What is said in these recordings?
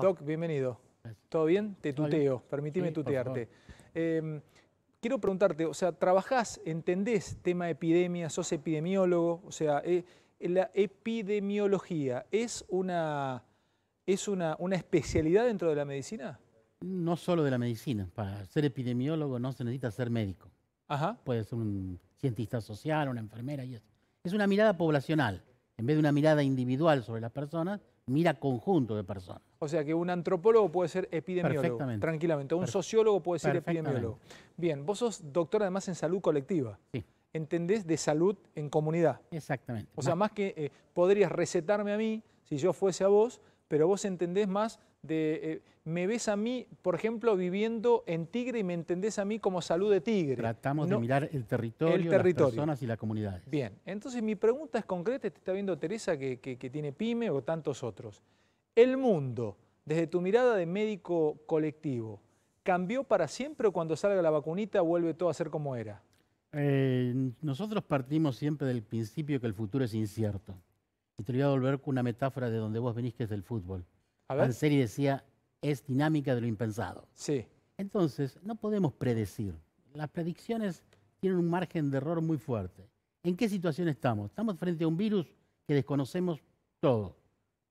Doc, bienvenido. ¿Todo bien? Te tuteo, permitime tutearte. Em, quiero preguntarte, o sea, ¿trabajás, entendés tema epidemia, sos epidemiólogo? O sea, eh, eh, la epidemiología es una, es una, una especialidad dentro de la medicina? No solo de la medicina. Para ser epidemiólogo no se necesita ser médico. Ajá. Puede ser un cientista social, una enfermera y eso. Es una mirada poblacional. En vez de una mirada individual sobre las personas, mira conjunto de personas. O sea que un antropólogo puede ser epidemiólogo, tranquilamente. Un sociólogo puede ser epidemiólogo. Bien, vos sos doctor además en salud colectiva. Sí. ¿Entendés de salud en comunidad? Exactamente. O sea, más, que eh, podrías recetarme a mí si yo fuese a vos, pero vos entendés más de eh, me ves a mí, por ejemplo, viviendo en Tigre y me entendés a mí como salud de Tigre. Tratamos de mirar el territorio, las personas y la comunidad. Bien, entonces mi pregunta es concreta, te está viendo Teresa que, tiene PyME o tantos otros. El mundo, desde tu mirada de médico colectivo, ¿cambió para siempre o cuando salga la vacunita vuelve todo a ser como era? Eh, nosotros partimos siempre del principio que el futuro es incierto. Y te voy a volver con una metáfora de donde vos venís, que es del fútbol serio decía, es dinámica de lo impensado. Sí. Entonces, no podemos predecir. Las predicciones tienen un margen de error muy fuerte. ¿En qué situación estamos? Estamos frente a un virus que desconocemos todo.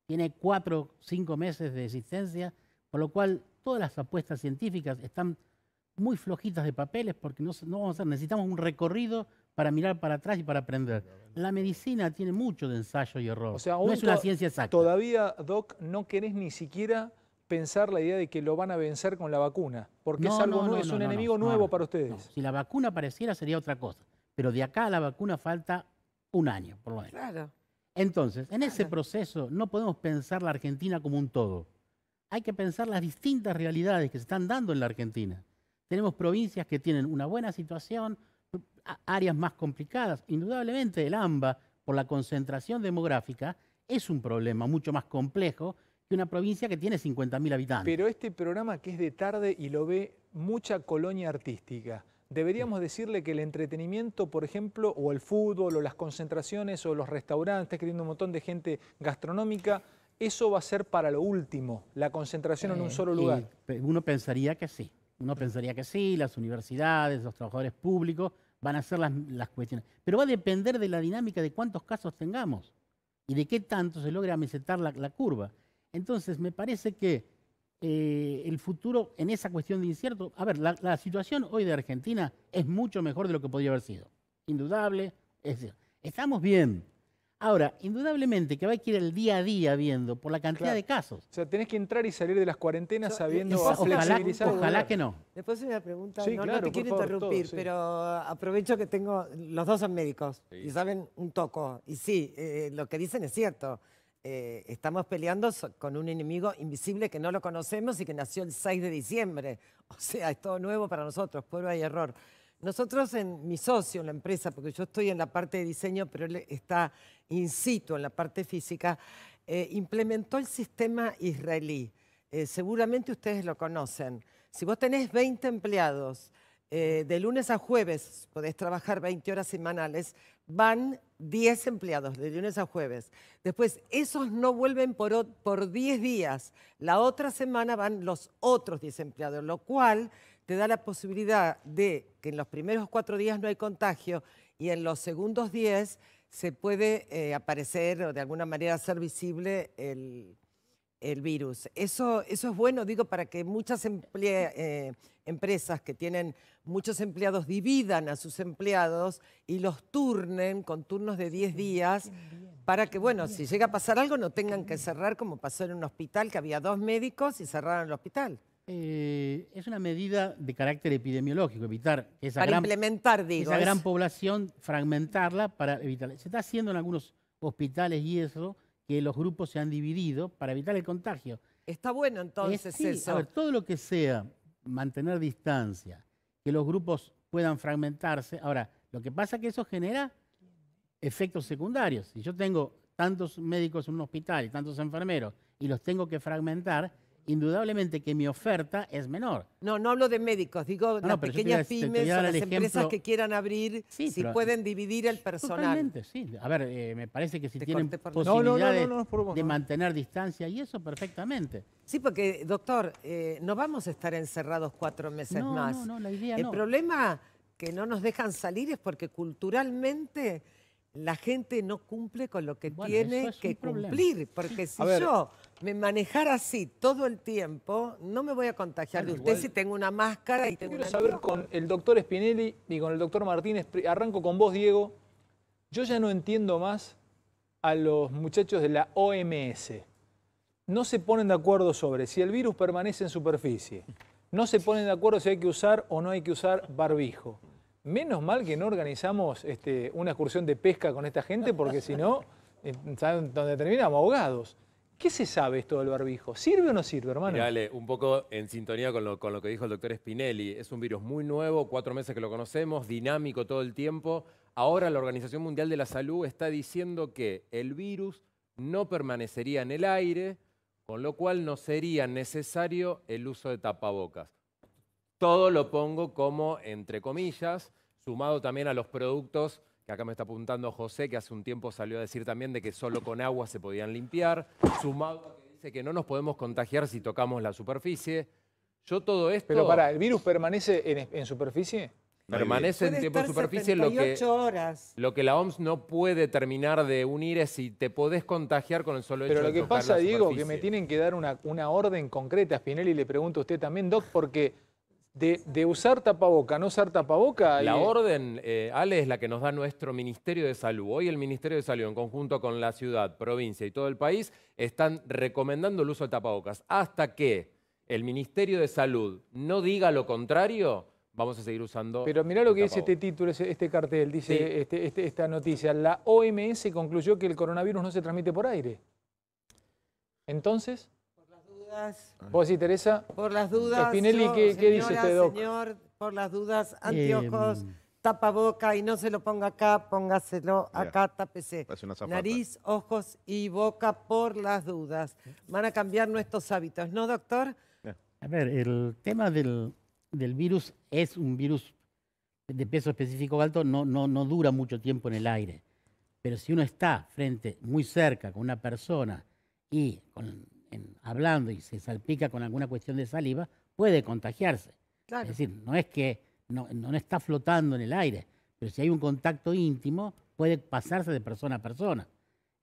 Tiene cuatro, cinco meses de existencia, por lo cual todas las apuestas científicas están muy flojitas de papeles porque no, vamos necesitamos un recorrido para mirar para atrás y para aprender. La medicina tiene mucho de ensayo y error. no es una ciencia exacta. Todavía, Doc, no querés ni siquiera pensar la idea de que lo van a vencer con la vacuna, porque es, algo nuevo, es un enemigo nuevo para ustedes. Si la vacuna apareciera sería otra cosa, pero de acá a la vacuna falta un año, por lo menos. Claro. Entonces, en ese proceso no podemos pensar la Argentina como un todo. Hay que pensar las distintas realidades que se están dando en la Argentina. Tenemos provincias que tienen una buena situación, áreas más complicadas. Indudablemente el AMBA, por la concentración demográfica, es un problema mucho más complejo que una provincia que tiene 50.000 habitantes. Pero este programa que es de tarde y lo ve mucha colonia artística, deberíamos decirle que el entretenimiento, por ejemplo, o el fútbol, o las concentraciones, o los restaurantes, que tiene un montón de gente gastronómica, eso va a ser para lo último, la concentración en un eh, solo lugar. uno pensaría que sí, uno pensaría que sí, las universidades, los trabajadores públicos, van a ser las, las cuestiones. Pero va a depender de la dinámica de cuántos casos tengamos y de qué tanto se logre amesetar la, curva. Entonces, me parece que eh, el futuro en esa cuestión de incierto, a ver, la, situación hoy de Argentina es mucho mejor de lo que podría haber sido. Indudable, es decir, estamos bien, Ahora, indudablemente que va a ir el día a día viendo por la cantidad de casos. O sea, tenés que entrar y salir de las cuarentenas eh, sabiendo sabiendo eso, ojalá, ojalá que no. Después una pregunta, no, te quiero interrumpir, pero aprovecho que tengo, los dos son médicos y saben un toco. Y sí, eh, lo que dicen es cierto. Eh, estamos peleando con un enemigo invisible que no lo conocemos y que nació el 6 de diciembre. O sea, es todo nuevo para nosotros, prueba y error. Nosotros en mi socio, en la empresa, porque yo estoy en la parte de diseño, pero él está in situ en la parte física, eh, implementó el sistema israelí. Eh, seguramente ustedes lo conocen. Si vos tenés 20 empleados, eh, de lunes a jueves, podés trabajar 20 horas semanales, van 10 empleados de lunes a jueves. Después, esos no vuelven por, por 10 días. La otra semana van los otros 10 empleados, lo cual te da la posibilidad de que en los primeros cuatro días no hay contagio y en los segundos diez se puede eh, aparecer o de alguna manera ser visible el, virus. Eso, eso es bueno, digo, para que muchas eh, empresas que tienen muchos empleados dividan a sus empleados y los turnen con turnos de diez días para que, bueno, si llega a pasar algo no tengan que cerrar como pasó en un hospital que había dos médicos y cerraron el hospital. Eh, es una medida de carácter epidemiológico, evitar esa, gran, población, fragmentarla para evitar. Se está haciendo en algunos hospitales y eso, que los grupos se han dividido para evitar el contagio. Está bueno entonces eso. sí, todo lo que sea mantener distancia, que los grupos puedan fragmentarse. Ahora, lo que pasa es que eso genera efectos secundarios. Si yo tengo tantos médicos en un hospital y tantos enfermeros y los tengo que fragmentar, indudablemente que mi oferta es menor. No, no hablo de médicos, digo de las pequeñas pymes de las empresas que quieran abrir, si pueden dividir el personal. Totalmente, sí. A ver, eh, me parece que si te tienen posibilidades de mantener distancia y eso, perfectamente. Sí, porque, doctor, eh, no vamos a estar encerrados cuatro meses más. No, no, la idea El problema que no nos dejan salir es porque culturalmente la gente no cumple con lo que tiene que cumplir. Porque si yo me manejara así todo el tiempo, no me voy a contagiar de usted si tengo una máscara y tengo Quiero saber con el doctor Spinelli y con el doctor Martínez, arranco con vos, Diego. Yo ya no entiendo más a los muchachos de la OMS. No se ponen de acuerdo sobre si el virus permanece en superficie. No se ponen de acuerdo si hay que usar o no hay que usar barbijo. Menos mal que no organizamos este, una excursión de pesca con esta gente, porque si no, eh, ¿saben dónde terminamos? Ahogados. ¿Qué se sabe esto del barbijo? ¿Sirve o no sirve, hermano? Dale, un poco en sintonía con lo, con lo que dijo el doctor Spinelli. Es un virus muy nuevo, cuatro meses que lo conocemos, dinámico todo el tiempo. Ahora la Organización Mundial de la Salud está diciendo que el virus no permanecería en el aire, con lo cual no sería necesario el uso de tapabocas. Todo lo pongo como entre comillas, sumado también a los productos que acá me está apuntando José, que hace un tiempo salió a decir también de que solo con agua se podían limpiar, sumado a que dice que no nos podemos contagiar si tocamos la superficie. Yo todo esto... Pero para, ¿el virus permanece en, superficie? Permanece en tiempo de superficie lo que, horas. lo que la OMS no puede terminar de unir es si te podés contagiar con el solo Pero hecho de Pero lo que pasa, Diego, que me tienen que dar una, una orden concreta. Spinelli le pregunto a usted también, Doc, porque de, usar tapaboca, no usar tapaboca. La eh, orden, eh, Ale, es la que nos da nuestro Ministerio de Salud. Hoy el Ministerio de Salud, en conjunto con la ciudad, provincia y todo el país, están recomendando el uso de tapabocas. Hasta que el Ministerio de Salud no diga lo contrario, vamos a seguir usando... Pero mira lo que dice este título, este cartel, dice este, este, esta noticia. La OMS concluyó que el coronavirus no se transmite por aire. Entonces... ¿Vos Teresa? Por las dudas. Spinelli, ¿qué, dice este Señor, por las dudas, em. anteojos, tapa boca y no se lo ponga acá, póngaselo acá, tápese. Nariz, ojos y boca por las dudas. Van a cambiar nuestros hábitos, ¿no, doctor? A ver, el tema del, del virus es un virus de peso específico alto, no, no, no dura mucho tiempo en el aire. Pero si uno está frente, muy cerca, con una persona y con hablando y se salpica con alguna cuestión de saliva, puede contagiarse. Es decir, no es que no, está flotando en el aire, pero si hay un contacto íntimo, puede pasarse de persona a persona.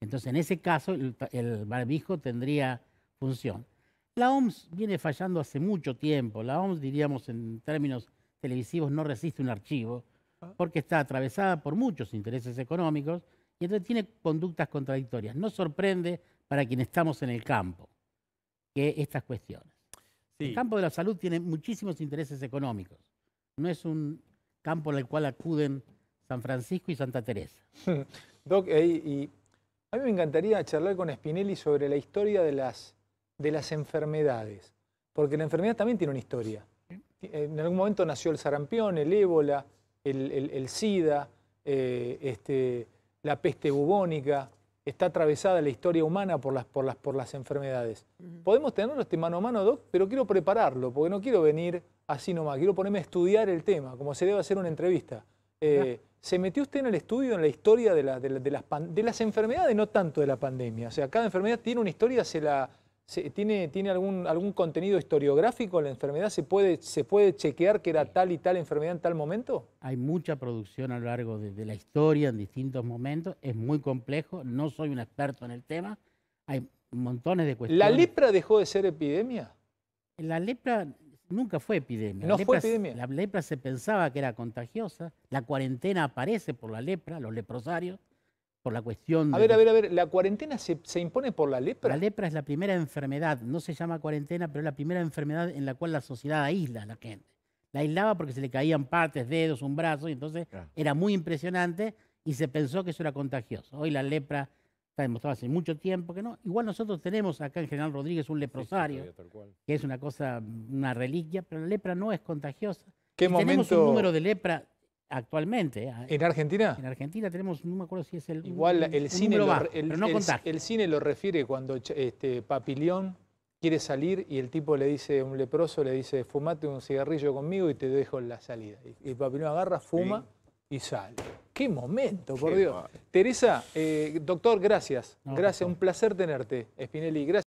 Entonces, en ese caso, el, barbijo tendría función. La OMS viene fallando hace mucho tiempo. La OMS, diríamos en términos televisivos, no resiste un archivo ah. porque está atravesada por muchos intereses económicos y entonces tiene conductas contradictorias. No sorprende para quien estamos en el campo que estas cuestiones. El campo de la salud tiene muchísimos intereses económicos. No es un campo al cual acuden San Francisco y Santa Teresa. Doc, eh, a mí me encantaría charlar con Spinelli sobre la historia de las, de las enfermedades, porque la enfermedad también tiene una historia. Eh, en algún momento nació el sarampión, el ébola, el, sida, eh, este, la peste bubónica está atravesada la historia humana por las, por las, por las enfermedades. Podemos tenerlo este mano a mano, Doc, pero quiero prepararlo, porque no quiero venir así nomás, quiero ponerme a estudiar el tema, como se debe hacer una entrevista. Eh, ¿Se metió usted en el estudio, en la historia de, las, de las enfermedades, no tanto de la pandemia? O sea, cada enfermedad tiene una historia, se la, ¿Tiene, tiene algún, algún contenido historiográfico la enfermedad? ¿Se puede, ¿Se puede chequear que era tal y tal enfermedad en tal momento? Hay mucha producción a lo largo de, la historia, en distintos momentos. Es muy complejo. No soy un experto en el tema. Hay montones de cuestiones. ¿La lepra dejó de ser epidemia? La lepra nunca fue epidemia. No fue epidemia. La lepra se pensaba que era contagiosa. La cuarentena aparece por la lepra, los leprosarios por la cuestión... A ver, a ver, a ver, ¿la cuarentena se, impone por la lepra? La lepra es la primera enfermedad, no se llama cuarentena, pero es la primera enfermedad en la cual la sociedad aísla a la gente. La aislaba porque se le caían partes, dedos, un brazo, y entonces era muy impresionante y se pensó que eso era contagioso. Hoy la lepra está demostrada hace mucho tiempo que no. Igual nosotros tenemos acá en General Rodríguez un leprosario, que es una cosa, una reliquia, pero la lepra no es contagiosa. momento... Tenemos un número de lepra Actualmente. ¿eh? ¿En Argentina? En Argentina tenemos, no me acuerdo si es el. Igual el, cine, lo, el, cine lo refiere cuando este, Papilión quiere salir y el tipo le dice, un leproso le dice, fumate un cigarrillo conmigo y te dejo la salida. Y, Papilión agarra, fuma y sale. ¡Qué momento, por Dios! Teresa, eh, doctor, gracias. gracias, un placer tenerte, Spinelli. Gracias.